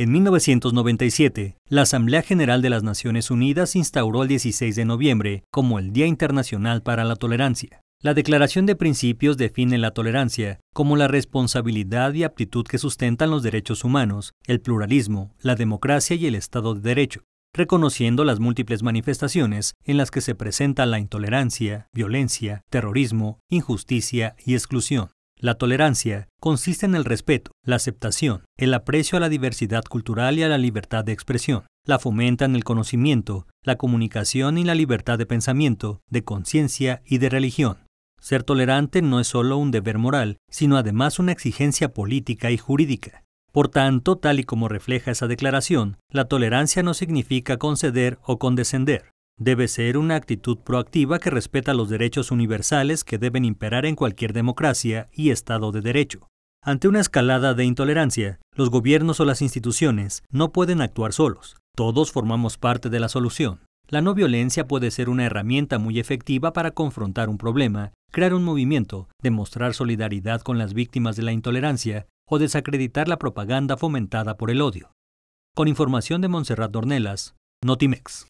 En 1997, la Asamblea General de las Naciones Unidas instauró el 16 de noviembre como el Día Internacional para la Tolerancia. La Declaración de Principios define la tolerancia como la responsabilidad y aptitud que sustentan los derechos humanos, el pluralismo, la democracia y el Estado de Derecho, reconociendo las múltiples manifestaciones en las que se presenta la intolerancia, violencia, terrorismo, injusticia y exclusión. La tolerancia consiste en el respeto, la aceptación, el aprecio a la diversidad cultural y a la libertad de expresión. La fomenta en el conocimiento, la comunicación y la libertad de pensamiento, de conciencia y de religión. Ser tolerante no es solo un deber moral, sino además una exigencia política y jurídica. Por tanto, tal y como refleja esa declaración, la tolerancia no significa conceder o condescender, debe ser una actitud proactiva que respeta los derechos universales que deben imperar en cualquier democracia y Estado de Derecho. Ante una escalada de intolerancia, los gobiernos o las instituciones no pueden actuar solos. Todos formamos parte de la solución. La no violencia puede ser una herramienta muy efectiva para confrontar un problema, crear un movimiento, demostrar solidaridad con las víctimas de la intolerancia o desacreditar la propaganda fomentada por el odio. Con información de Montserrat Dornelas, Notimex.